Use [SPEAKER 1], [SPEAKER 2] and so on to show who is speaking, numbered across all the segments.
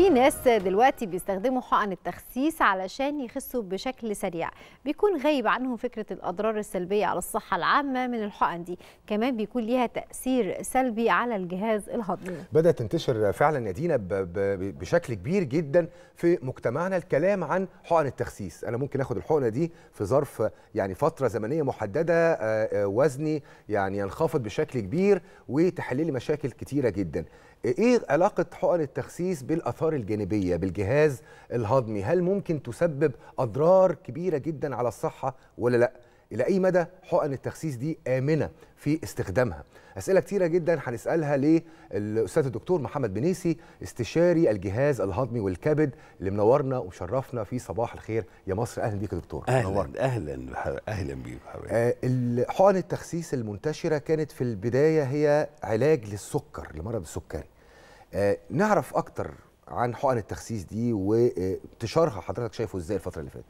[SPEAKER 1] في ناس دلوقتي بيستخدموا حقن التخسيس علشان يخسوا بشكل سريع بيكون غايب عنهم فكرة الأضرار السلبية على الصحة العامة من الحقن دي كمان بيكون ليها تأثير سلبي على الجهاز الهضمي
[SPEAKER 2] بدأت تنتشر فعلا يا دينا بشكل كبير جدا في مجتمعنا الكلام عن حقن التخسيس أنا ممكن أخد الحقنة دي في ظرف يعني فترة زمنية محددة آه، آه، وزني يعني ينخفض بشكل كبير وتحللي مشاكل كتيرة جدا ايه علاقه حقن التخسيس بالاثار الجانبيه بالجهاز الهضمي هل ممكن تسبب اضرار كبيره جدا على الصحه ولا لا الى اي مدى حقن التخسيس دي امنه في استخدامها اسئله كتيره جدا هنسالها للاستاذ الدكتور محمد بنيسي استشاري الجهاز الهضمي والكبد اللي منورنا وشرفنا في صباح الخير يا مصر اهلا بيك يا دكتور اهلا منورنا. اهلا اهلا بيك حبيبي آه، حقن التخسيس المنتشره كانت في البدايه هي علاج للسكر لمرض السكري آه، نعرف اكتر
[SPEAKER 3] عن حقن التخسيس دي وانتشارها حضرتك شايفه ازاي الفتره اللي فاتت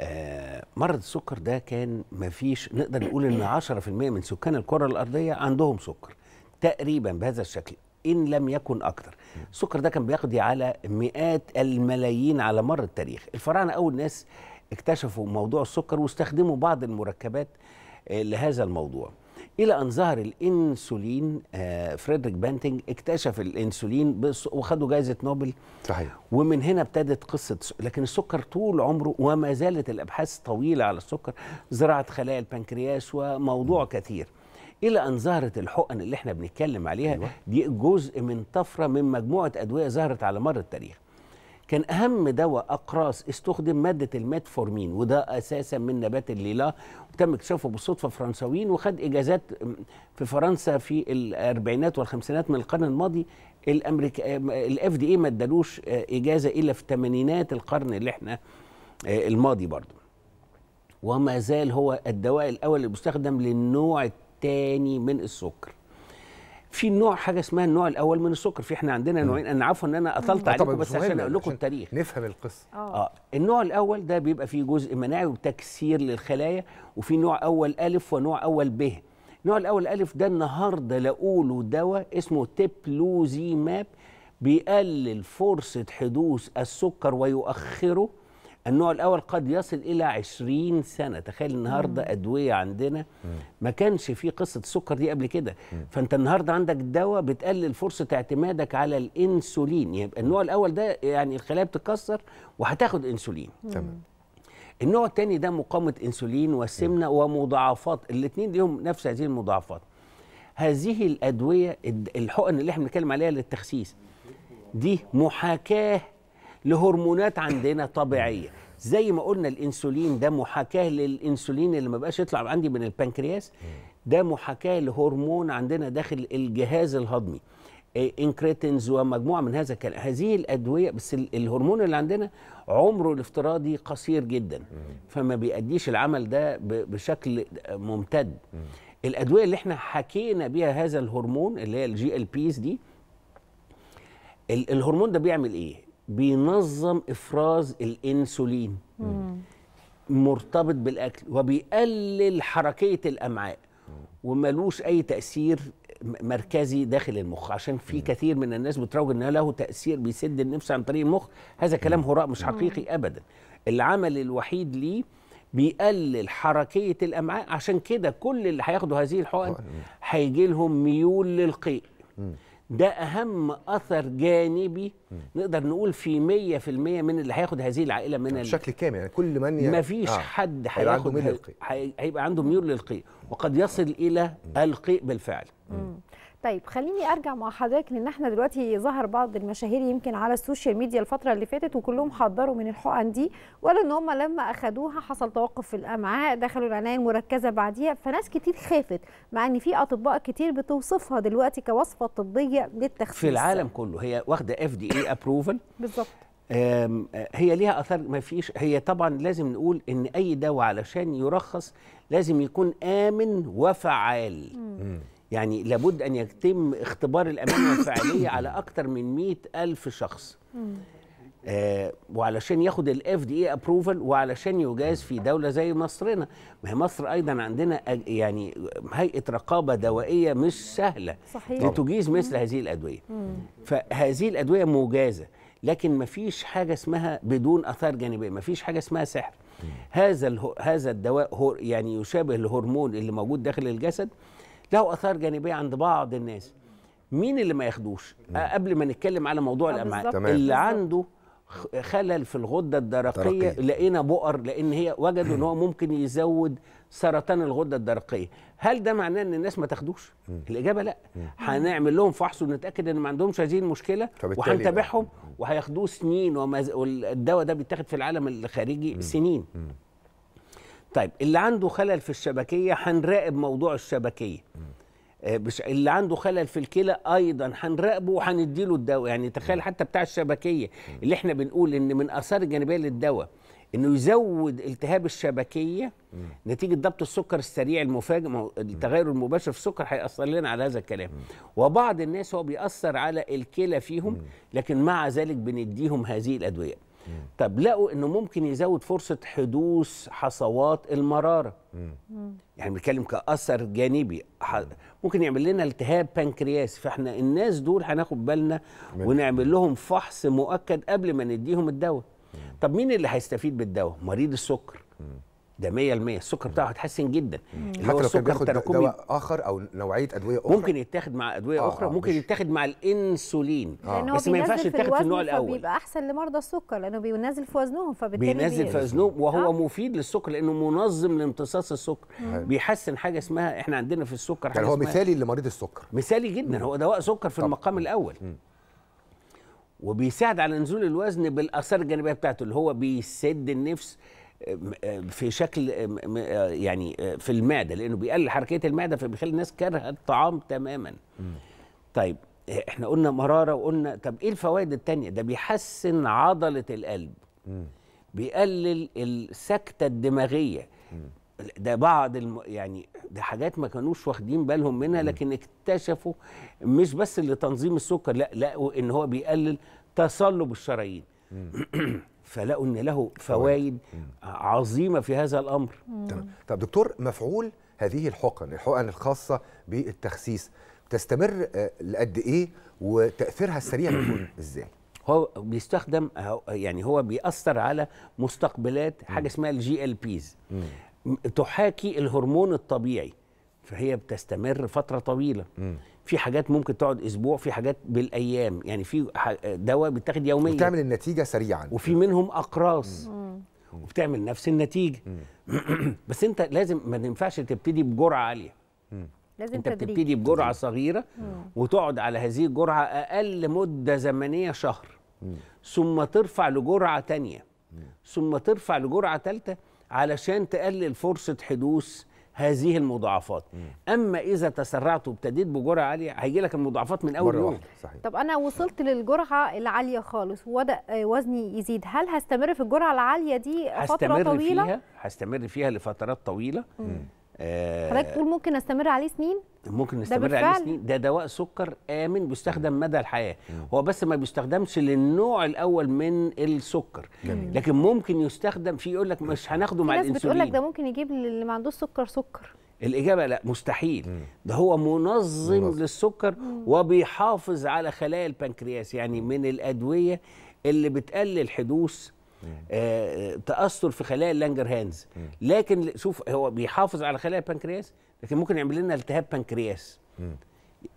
[SPEAKER 3] آه، مرض السكر ده كان مفيش نقدر نقول ان 10% من سكان الكره الارضيه عندهم سكر تقريبا بهذا الشكل ان لم يكن اكثر السكر ده كان بيقضي على مئات الملايين على مر التاريخ الفراعنه اول ناس اكتشفوا موضوع السكر واستخدموا بعض المركبات آه، لهذا الموضوع الى ان ظهر الانسولين آه، فريدريك بانتنج اكتشف الانسولين وخده جائزه نوبل صحيح ومن هنا ابتدت قصه لكن السكر طول عمره وما زالت الابحاث طويله على السكر زراعه خلايا البنكرياس وموضوع كثير الى ان ظهرت الحقن اللي احنا بنتكلم عليها أيوة. دي جزء من طفره من مجموعه ادويه ظهرت على مر التاريخ كان أهم دواء أقراص استخدم مادة الميتفورمين وده أساسا من نبات الليلة وتم اكتشافه بالصدفة فرنساويين وخد إجازات في فرنسا في الأربعينات والخمسينات من القرن الماضي الأمريكا آه، الإف دي اي ما ادالوش آه، إجازة إلا في ثمانينات القرن اللي إحنا آه، الماضي برضه وما زال هو الدواء الأول اللي بيستخدم للنوع الثاني من السكر في نوع حاجه اسمها النوع الاول من السكر في احنا عندنا نوعين انا عفوا ان انا اطلت آه، عليكم بس عشان اقول لكم التاريخ نفهم القصه آه. اه النوع الاول ده بيبقى فيه جزء مناعي وتكسير للخلايا وفي نوع اول الف ونوع اول ب النوع الاول الف ده النهارده لاقوا له دواء اسمه تيبلوزيماب بيقلل فرصه حدوث السكر ويؤخره النوع الأول قد يصل إلى 20 سنة تخيل النهاردة أدوية عندنا ما كانش في قصة السكر دي قبل كده فأنت النهاردة عندك دواء بتقلل فرصة اعتمادك على الإنسولين يبقى يعني النوع الأول ده يعني الخلايا بتتكسر وهتاخد إنسولين تمام النوع الثاني ده مقاومة إنسولين وسمنه ومضاعفات الاثنين ليهم نفس هذه المضاعفات هذه الأدوية الحقن اللي احنا بنتكلم عليها للتخسيس دي محاكاة لهرمونات عندنا طبيعيه زي ما قلنا الانسولين ده محاكاه للانسولين اللي ما بقاش يطلع عندي من البنكرياس ده محاكاه لهرمون عندنا داخل الجهاز الهضمي انكريتنز آه، ومجموعه من هذا الكلام هذه الادويه بس الهرمون اللي عندنا عمره الافتراضي قصير جدا فما بيأديش العمل ده بشكل ممتد الادويه اللي احنا حكينا بيها هذا الهرمون اللي هي الجي ال بيز دي الهرمون ده بيعمل ايه بينظم افراز الانسولين مم. مرتبط بالاكل وبيقلل حركيه الامعاء وملوش اي تاثير مركزي داخل المخ عشان في كثير من الناس بتروج ان له تاثير بيسد النفس عن طريق المخ هذا كلام هراء مش حقيقي ابدا العمل الوحيد ليه بيقلل حركيه الامعاء عشان كده كل اللي هياخدوا هذه الحقن هيجي لهم ميول للقيء ده اهم اثر جانبي نقدر نقول في 100% من اللي هياخد هذه العائله من آه، بشكل كامل يعني كل من يعني مفيش آه. حد هياخد هيبقى عنده ميول للقيء وقد يصل الى القيء بالفعل
[SPEAKER 1] مم. طيب خليني ارجع مع حضرتك لان احنا دلوقتي ظهر بعض المشاهير يمكن على السوشيال ميديا الفتره اللي فاتت وكلهم حضروا من الحقن دي وقالوا ان هم لما اخذوها حصل توقف في الامعاء دخلوا العنايه المركزه بعديها فناس كتير خافت مع ان في اطباء كتير بتوصفها دلوقتي كوصفه طبيه للتخسيس في العالم
[SPEAKER 3] كله هي واخده اف دي اي ابروفل بالظبط آه، هي ليها اثار ما فيش هي طبعا لازم نقول ان اي دواء علشان يرخص لازم يكون امن وفعال يعني لابد أن يتم اختبار الأمانة الفعلية على أكثر من 100 ألف شخص آه وعلشان ياخد الاف دي اي ابروفل وعلشان يجاز في دوله زي مصرنا ما هي مصر ايضا عندنا يعني هيئه رقابه دوائيه مش سهله صحيح. لتجيز مثل مم. هذه الادويه مم. فهذه الادويه مجازه لكن ما فيش حاجه اسمها بدون اثار جانبيه ما فيش حاجه اسمها سحر هذا هذا الدواء هو يعني يشابه الهرمون اللي موجود داخل الجسد له اثار جانبيه عند بعض الناس مين اللي ما ياخدوش آه، قبل ما نتكلم على موضوع آه، الامعاء اللي عنده خلل في الغده الدرقيه لقينا بؤر لان هي وجدوا ان هو ممكن يزود سرطان الغده الدرقيه هل ده معناه ان الناس ما تاخدوش الاجابه لا هنعمل لهم فحص ونتاكد ان ما عندهمش هذه المشكله وهنتابعهم وهياخدوه سنين والدواء ده بيتاخد في العالم الخارجي سنين طيب اللي عنده خلل في الشبكيه هنراقب موضوع الشبكيه آه، بش... اللي عنده خلل في الكلى ايضا هنراقبه وهنديله الدواء يعني تخيل حتى بتاع الشبكيه اللي احنا بنقول ان من اثار الجانبيه للدواء انه يزود التهاب الشبكيه نتيجه ضبط السكر السريع المفاجئ التغير المباشر في السكر هياثر لنا على هذا الكلام وبعض الناس هو بيأثر على الكلى فيهم لكن مع ذلك بنديهم هذه الادويه مم. طب لقوا انه ممكن يزود فرصه حدوث حصوات المراره مم. يعني بنتكلم كاثر جانبي ممكن يعمل لنا التهاب بنكرياس فاحنا الناس دول هناخد بالنا ونعمل لهم فحص مؤكد قبل ما نديهم الدواء طب مين اللي هيستفيد بالدواء مريض السكر ده 100% السكر بتاعه هيتحسن جدا اللي هو السكر التراكمي دواء اخر او نوعيه ادويه اخرى ممكن يتاخد مع ادويه آه اخرى آه ممكن يتاخد مع الانسولين آه. بس ما ينفعش يتاخد في النوع الاول بيبقى
[SPEAKER 1] احسن لمرضى السكر لانه بينزل في وزنهم فبالتالي بينزل في وزنهم
[SPEAKER 3] وهو آه. مفيد للسكر لانه منظم لامتصاص السكر بيحسن حاجه اسمها احنا عندنا في السكر يعني حاجه هو مثالي لمريض السكر مثالي جدا هو دواء سكر في المقام الاول وبيساعد على نزول الوزن بالاثار الجانبيه بتاعته اللي هو بيسد النفس في شكل يعني في المعده لانه بيقلل حركيه المعده فبيخلي الناس كارهه الطعام تماما طيب احنا قلنا مراره وقلنا طب ايه الفوائد الثانيه ده بيحسن عضله القلب بيقلل السكته الدماغيه ده بعض الم... يعني ده حاجات ما كانوش واخدين بالهم منها لكن اكتشفوا مش بس لتنظيم السكر لا لقوا ان هو بيقلل تصلب الشرايين فلقوا ان له فوائد عظيمه في هذا الامر تمام طب دكتور مفعول هذه الحقن الحقن الخاصه بالتخسيس تستمر آه، لقد ايه وتاثيرها السريع بيكون ازاي هو بيستخدم آه، يعني هو بيأثر على مستقبلات حاجه اسمها الجي ال بيز تحاكي الهرمون الطبيعي فهي بتستمر فتره طويله في حاجات ممكن تقعد اسبوع في حاجات بالايام يعني في دواء بيتاخد يوميا وبتعمل النتيجه سريعا وفي منهم اقراص وبتعمل نفس النتيجه بس انت لازم ما ينفعش تبتدي بجرعه عاليه
[SPEAKER 1] لازم انت تدريج. بتبتدي
[SPEAKER 3] بجرعه صغيره وتقعد على هذه الجرعه اقل مده زمنيه شهر ثم ترفع لجرعه ثانيه ثم ترفع لجرعه ثالثه علشان تقلل فرصه حدوث هذه المضاعفات اما اذا تسرعت وابتديت بجرعه عاليه هيجي لك المضاعفات من اول يوم صحيح.
[SPEAKER 1] طب انا وصلت للجرعه العاليه خالص وبدا وزني يزيد هل هستمر في الجرعه العاليه دي فتره طويله هستمر فيها
[SPEAKER 3] هستمر فيها لفترات طويله آه، حضرتك آه تقول
[SPEAKER 1] ممكن استمر عليه سنين
[SPEAKER 3] ممكن نستمر عليه سنين ده دواء سكر امن بيستخدم مدى الحياه هو بس ما بيستخدمش للنوع الاول من السكر جميل. لكن ممكن يستخدم في يقول لك مش هناخده مع الانسولين بتقول لك ده
[SPEAKER 1] ممكن يجيب للي ما عندوش سكر سكر
[SPEAKER 3] الإجابة لا مستحيل ده هو منظم للسكر وبيحافظ على خلايا البنكرياس يعني من الأدوية اللي بتقلل حدوث آه، آه، تاثر في خلايا اللانجر هانز لكن شوف هو بيحافظ على خلايا البنكرياس لكن ممكن يعمل لنا التهاب بنكرياس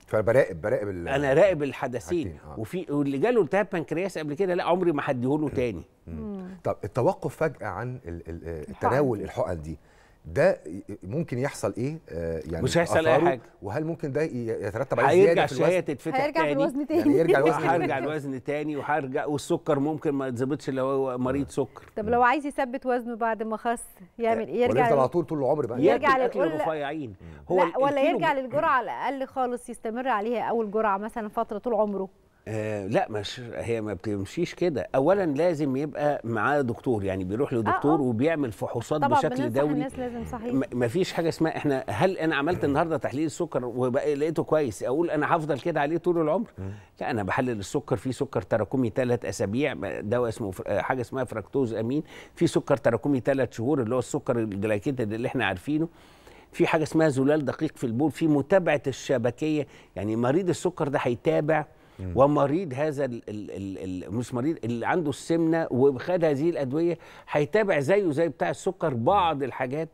[SPEAKER 3] فبراقب براقب انا راقب الحدثين آه. وفي واللي جاله التهاب بنكرياس قبل كده لا عمري ما هديهوله تاني مم. مم. طب التوقف فجاه عن التناول
[SPEAKER 2] الحقن دي ده ممكن يحصل ايه آه، يعني مش هيحصل اي حاجه وهل ممكن ده
[SPEAKER 3] يترتب عليه زياده في الوزن هيرجع تتفتح تاني هيرجع الوزن تاني يعني يرجع الوزن هرجع الوزن تاني وهرجع والسكر ممكن ما يتظبطش لو هو مريض آه. سكر
[SPEAKER 1] طب لو عايز يثبت وزنه بعد ما خس يعمل ايه يرجع على طول طول
[SPEAKER 3] العمر بقى يرجع الرفيعين هو لا ولا يرجع للجرعه
[SPEAKER 1] الاقل خالص يستمر عليها اول جرعه مثلا فتره طول عمره
[SPEAKER 3] آه لا مش هي ما بتمشيش كده اولا لازم يبقى معاه دكتور يعني بيروح لدكتور آه آه. وبيعمل فحوصات بشكل دوري الناس لازم صحيح ما فيش حاجه اسمها احنا هل انا عملت النهارده تحليل السكر ولقيته لقيته كويس اقول انا هفضل كده عليه طول العمر لا انا بحلل السكر في سكر تراكمي ثلاث اسابيع دواء اسمه حاجه اسمها فراكتوز امين في سكر تراكمي ثلاث شهور اللي هو السكر الجلايكيتد اللي احنا عارفينه في حاجه اسمها زلال دقيق في البول في متابعه الشبكيه يعني مريض السكر ده هيتابع ومريض هذا الـ الـ الـ الـ مش مريض اللي عنده السمنه وخد هذه الادويه هيتابع زيه زي بتاع السكر بعض الحاجات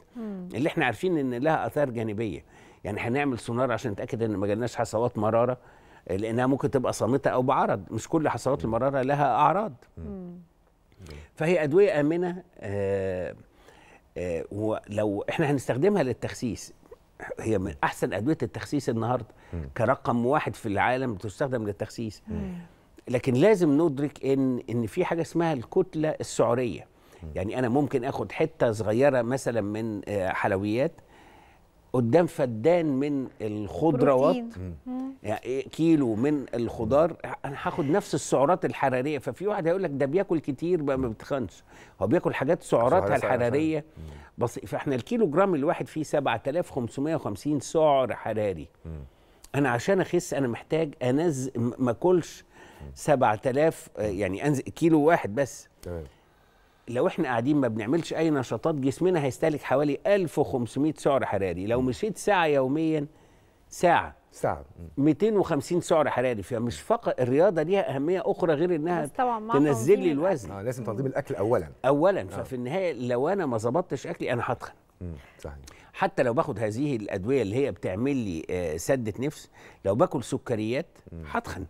[SPEAKER 3] اللي احنا عارفين ان لها اثار جانبيه يعني هنعمل سونار عشان نتاكد ان ما جالناش حصوات مراره لانها ممكن تبقى صامته او بعرض مش كل حصوات المراره لها اعراض فهي ادويه امنه آه آه ولو احنا هنستخدمها للتخسيس هي من احسن ادويه التخسيس النهارده كرقم واحد في العالم بتستخدم للتخسيس لكن لازم ندرك ان ان في حاجه اسمها الكتله السعريه يعني انا ممكن اخد حته صغيره مثلا من آه، حلويات قدام فدان من الخضروات يعني كيلو من الخضار انا هاخد نفس السعرات الحراريه ففي واحد هيقول لك ده بياكل كتير بقى ما بيتخنش هو بياكل حاجات سعراتها الحراريه بس فاحنا الكيلو جرام الواحد فيه 7550 سعر حراري انا عشان اخس انا محتاج انزل ما اكلش 7000 يعني انزل كيلو واحد بس تمام لو احنا قاعدين ما بنعملش اي نشاطات جسمنا هيستهلك حوالي 1500 سعر حراري لو مشيت ساعه يوميا ساعه ساعه 250 سعر حراري فمش فقط الرياضه ليها اهميه اخرى غير انها تنزل لي الوزن اه لازم تنظيم الاكل اولا اولا آه. ففي النهايه لو انا ما ظبطتش اكلي انا هتخن صحيح حتى لو باخد هذه الادويه اللي هي بتعمل لي آه، سده نفس لو باكل سكريات هتخن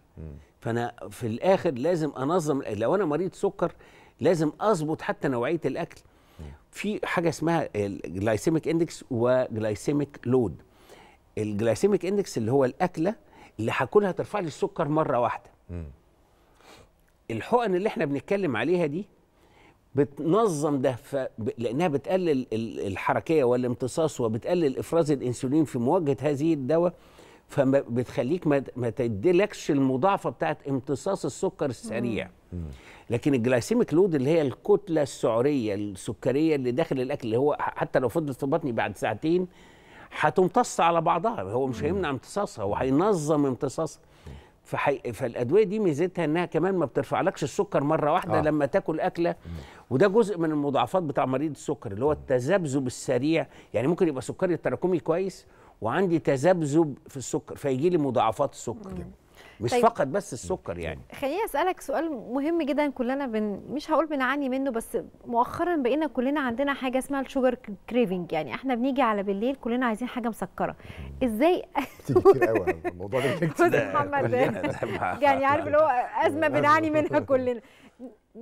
[SPEAKER 3] فانا في الاخر لازم انظم لو انا مريض سكر لازم اظبط حتى نوعيه الاكل في حاجه اسمها الجلايسيميك اندكس وجلايسيميك لود الجلايسيميك اندكس اللي هو الاكله اللي هاكلها ترفع لي السكر مره واحده م. الحقن اللي احنا بنتكلم عليها دي بتنظم ده ف... لانها بتقلل الحركيه والامتصاص وبتقلل افراز الانسولين في مواجهه هذه الدواء فبتخليك ما, تديلكش المضاعفه بتاعت امتصاص السكر السريع م. لكن الجلايسيميك لود اللي هي الكتله السعريه السكريه اللي داخل الاكل اللي هو حتى لو فضلت في بطني بعد ساعتين هتمتص على بعضها هو مش هيمنع امتصاصها هو هينظم امتصاصها فحي... فالادويه دي ميزتها انها كمان ما بترفعلكش السكر مره واحده آه. لما تاكل اكله وده جزء من المضاعفات بتاع مريض السكر اللي هو التذبذب السريع يعني ممكن يبقى سكري التراكمي كويس وعندي تذبذب في السكر فيجي لي مضاعفات السكر مش طيب فقط بس السكر يعني
[SPEAKER 1] خليني اسالك سؤال مهم جدا كلنا بن مش هقول بنعاني منه بس مؤخرا بقينا كلنا عندنا حاجه اسمها الشوجر كريفنج يعني احنا بنيجي على بالليل كلنا عايزين حاجه مسكره ازاي كتير قوي
[SPEAKER 3] الموضوع ده
[SPEAKER 1] محمد يعني عارف اللي هو ازمه بنعاني منها كلنا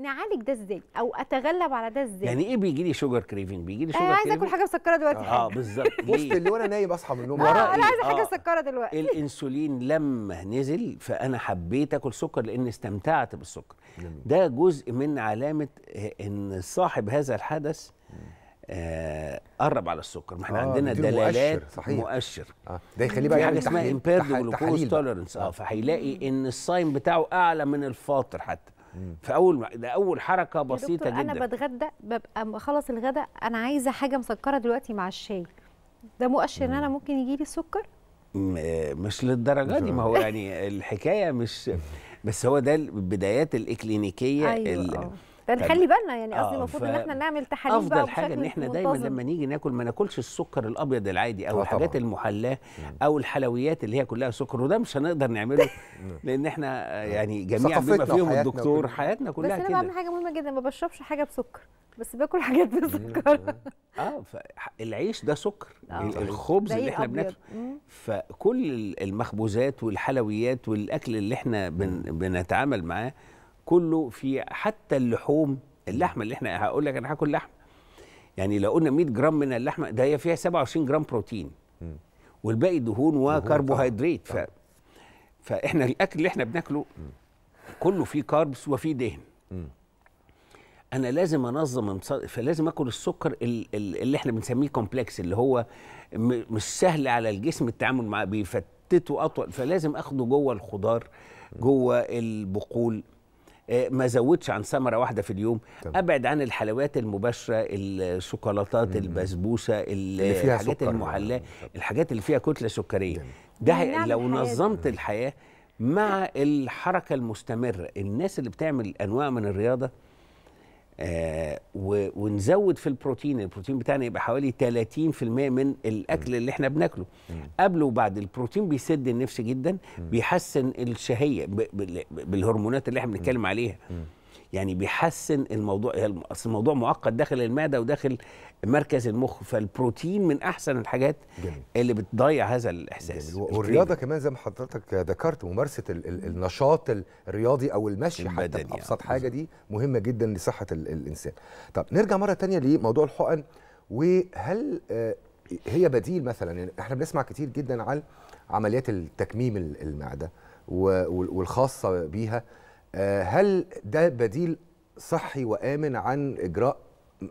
[SPEAKER 1] نعالج ده ازاي او اتغلب على ده ازاي يعني ايه
[SPEAKER 3] بيجي لي شوجر كريفنج بيجي لي شوجر كريفنج عايز اكل حاجه مسكره دلوقتي اه بالظبط وسط اللي وانا نايم اصحى من النوم آه انا إيه؟ عايز حاجه آه.
[SPEAKER 1] مسكره دلوقتي
[SPEAKER 3] الانسولين لما نزل فانا حبيت اكل سكر لان استمتعت بالسكر ده جزء من علامه ان صاحب هذا الحدث آه قرب على السكر ما احنا آه عندنا دلالات مؤشر, صحيح. مؤشر. آه ده يخليه بقى حاجه اسمها امبيرد جلوكوز آه،, اه فهيلاقي ان الصايم بتاعه اعلى من الفاطر حتى فاول ده اول حركه بسيطه جدا انا
[SPEAKER 1] بتغدى ببقى خلص الغداء انا عايزه حاجه مسكره دلوقتي مع الشاي ده مؤشر ان انا ممكن يجي لي سكر
[SPEAKER 3] مش للدرجه دي ما هو يعني الحكايه مش بس هو ده البدايات الاكلينيكيه أيوة آه. ده نخلي بالنا يعني قصدي آه، المفروض ف... ان احنا
[SPEAKER 1] نعمل تحاليل افضل بقى حاجه ان احنا دايما لما
[SPEAKER 3] نيجي ناكل ما ناكلش السكر الابيض العادي او آه، الحاجات المحلاه او الحلويات اللي هي كلها سكر وده مش هنقدر نعمله لان احنا آه، يعني جميع بما فيهم الدكتور حياتنا كلها كده بس انا بعمل
[SPEAKER 1] حاجه مهمه جدا ما بشربش حاجه بسكر بس باكل حاجات بسكر اه
[SPEAKER 3] العيش ده سكر الخبز اللي احنا بناكله فكل المخبوزات والحلويات والاكل اللي احنا بن بنتعامل معاه كله في حتى اللحوم اللحمه اللي احنا هقول لك انا هاكل لحم يعني لو قلنا 100 جرام من اللحمه ده هي فيها 27 جرام بروتين والباقي دهون وكربوهيدرات ف... فاحنا الاكل اللي احنا بناكله كله فيه كاربس وفيه دهن انا لازم انظم فلازم اكل السكر اللي احنا بنسميه كومبلكس اللي هو مش سهل على الجسم التعامل معاه بيفتته اطول فلازم اخده جوه الخضار جوه البقول آه، ما زودش عن ثمره واحده في اليوم طبعا. ابعد عن الحلويات المباشره الشوكولاتات البسبوسه الحاجات المحلاه يعني. الحاجات اللي فيها كتله سكريه ده نعم، نعم، لو نظمت الحياه مع الحركه المستمره الناس اللي بتعمل انواع من الرياضه آه، ونزود في البروتين البروتين بتاعنا يبقى حوالي 30% من الاكل اللي احنا بناكله قبل وبعد البروتين بيسد النفس جدا بيحسن الشهيه بالهرمونات اللي احنا بنتكلم عليها يعني بيحسن الموضوع اصل الموضوع معقد داخل المعده وداخل مركز المخ فالبروتين من احسن الحاجات جميل. اللي بتضيع هذا الاحساس جميل. والرياضه
[SPEAKER 2] كمان زي ما حضرتك ذكرت ممارسه ال ال النشاط الرياضي او المشي حتى آه، ابسط حاجه دي مهمه جدا لصحه ال الانسان طب نرجع مره ثانيه لموضوع الحقن وهل آه، هي بديل مثلا يعني احنا بنسمع كتير جدا عن عمليات التكميم المعده والخاصه بيها آه، هل ده بديل صحي وامن عن اجراء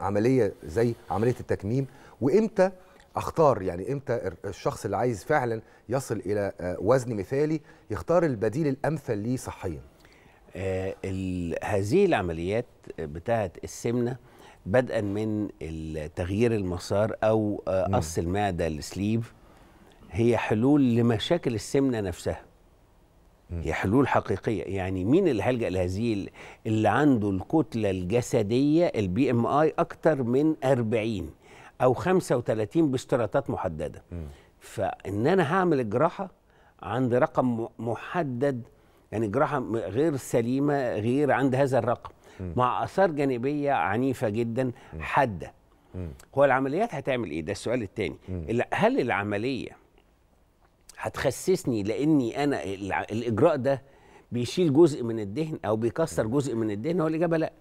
[SPEAKER 2] عمليه زي عمليه التكميم وامتى اختار يعني امتى الشخص اللي عايز فعلا يصل الى آه،
[SPEAKER 3] وزن مثالي يختار البديل الامثل ليه صحيا آه، هذه العمليات بتاعه السمنه بدءا من تغيير المسار او قص المعده السليف هي حلول لمشاكل السمنه نفسها هي حلول حقيقيه يعني مين اللي هلجا لهذه اللي عنده الكتله الجسديه البي ام اي اكتر من 40 او 35 باشتراطات محدده مم. فان انا هعمل الجراحه عند رقم محدد يعني جراحه غير سليمه غير عند هذا الرقم مع اثار جانبيه عنيفه جدا حاده هو العمليات هتعمل ايه ده السؤال الثاني هل العمليه هتخسسني لاني انا الاجراء ده بيشيل جزء من الدهن او بيكسر جزء من الدهن هو الاجابه لا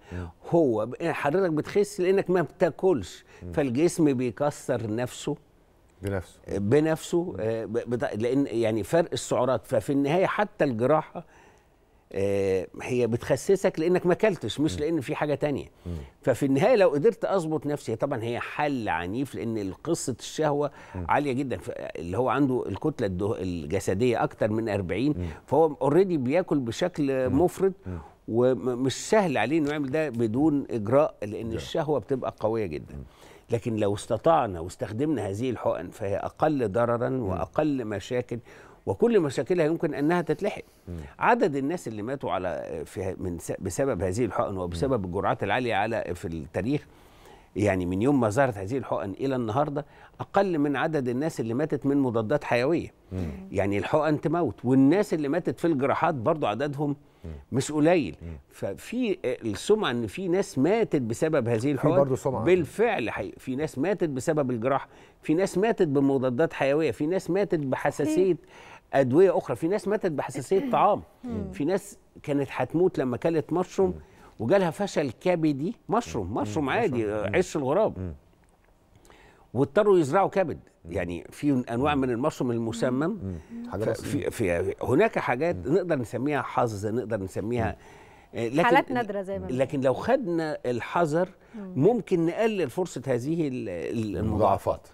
[SPEAKER 3] هو حضرتك بتخس لانك ما بتاكلش فالجسم بيكسر نفسه بنفسه بنفسه آه، لان يعني فرق السعرات ففي النهايه حتى الجراحه آه، هي بتخسسك لانك ما اكلتش مش لان في حاجه تانية ففي النهايه لو قدرت اظبط نفسي طبعا هي حل عنيف لان قصه الشهوه عاليه جدا اللي هو عنده الكتله الجسديه اكتر من 40 فهو اوريدي بياكل بشكل مفرط ومش سهل عليه انه يعمل ده بدون اجراء لان الشهوه بتبقى قويه جدا لكن لو استطعنا واستخدمنا هذه الحقن فهي اقل ضررا واقل مشاكل وكل مشاكلها يمكن انها تتلحق عدد الناس اللي ماتوا على في من بسبب هذه الحقن وبسبب الجرعات العاليه على في التاريخ يعني من يوم ما ظهرت هذه الحقن الى النهارده اقل من عدد الناس اللي ماتت من مضادات حيويه مم. يعني الحقن تموت والناس اللي ماتت في الجراحات برضو عددهم مم. مش قليل مم. ففي آه، السمعه ان في ناس ماتت بسبب هذه الحقن برضو سمعة. بالفعل حقيقي في ناس ماتت بسبب الجراحه في ناس ماتت بمضادات حيويه في ناس ماتت بحساسيه مم. ادويه اخرى في ناس ماتت بحساسيه طعام في ناس كانت هتموت لما كلت مشروم وجالها فشل كبدي مشروم مشروم عادي عش الغراب واضطروا يزرعوا كبد يعني في انواع من المشروم المسمم في, في هناك حاجات نقدر نسميها حظ نقدر نسميها آه، لكن حالات
[SPEAKER 1] نادره زي ما لكن
[SPEAKER 3] لو خدنا الحذر ممكن نقلل فرصه هذه المضاعفات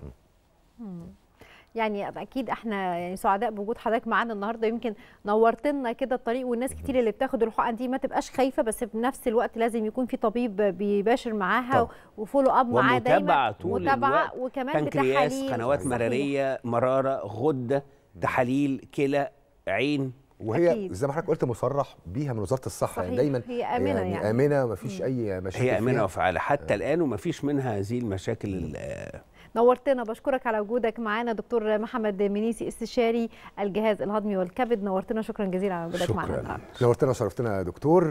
[SPEAKER 1] يعني اكيد احنا يعني سعداء بوجود حضرتك معانا النهارده يمكن نورت لنا كده الطريق والناس كتير اللي بتاخد الحقن دي ما تبقاش خايفه بس في نفس الوقت لازم يكون في طبيب بيباشر معاها وفولو اب معاها دايما طول متابعه الوقت. وكمان بتحاليل قنوات مراريه
[SPEAKER 3] مراره غده تحاليل كلى عين وهي أكيد. زي ما حضرتك قلت مصرح
[SPEAKER 2] بيها من وزاره الصحه
[SPEAKER 3] يعني صحيح. يعني
[SPEAKER 1] دايما هي امنه يعني, يعني
[SPEAKER 3] امنه ما فيش اي مشاكل هي امنه وفعاله حتى آه. الان وما فيش منها هذه المشاكل
[SPEAKER 1] نورتنا بشكرك على وجودك معانا دكتور محمد منيسي استشاري الجهاز الهضمي والكبد نورتنا شكرا جزيلا على وجودك معانا
[SPEAKER 2] نورتنا وشرفتنا يا دكتور